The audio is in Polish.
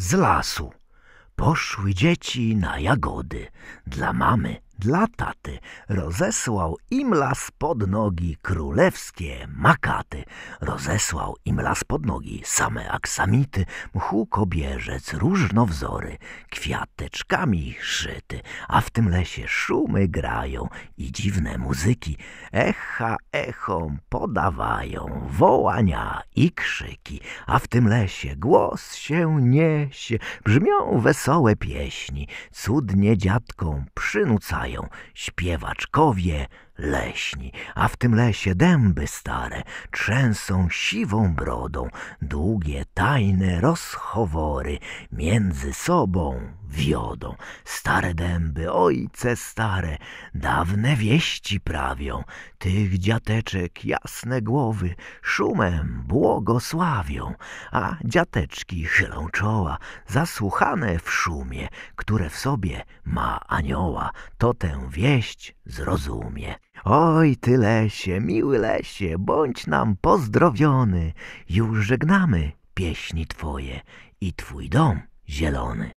z lasu. Poszły dzieci na jagody dla mamy dla taty rozesłał im las pod nogi królewskie makaty. Rozesłał im las pod nogi same aksamity, mchu kobierzec, różnowzory, kwiateczkami szyty, a w tym lesie szumy grają i dziwne muzyki, echa echom podawają, wołania i krzyki, a w tym lesie głos się niesie, brzmią wesołe pieśni, cudnie dziadką przynucają śpiewaczkowie leśni, a w tym lesie dęby stare trzęsą siwą brodą długie, tajne rozchowory między sobą wiodą. Stare dęby, ojce stare, dawne wieści prawią, tych dziateczek jasne głowy szumem błogosławią, a dziateczki chylą czoła, zasłuchane w szumie, które w sobie ma anioła, to tę wieść zrozumie. Oj, ty lesie, miły lesie, bądź nam pozdrowiony. Już żegnamy pieśni twoje i twój dom zielony.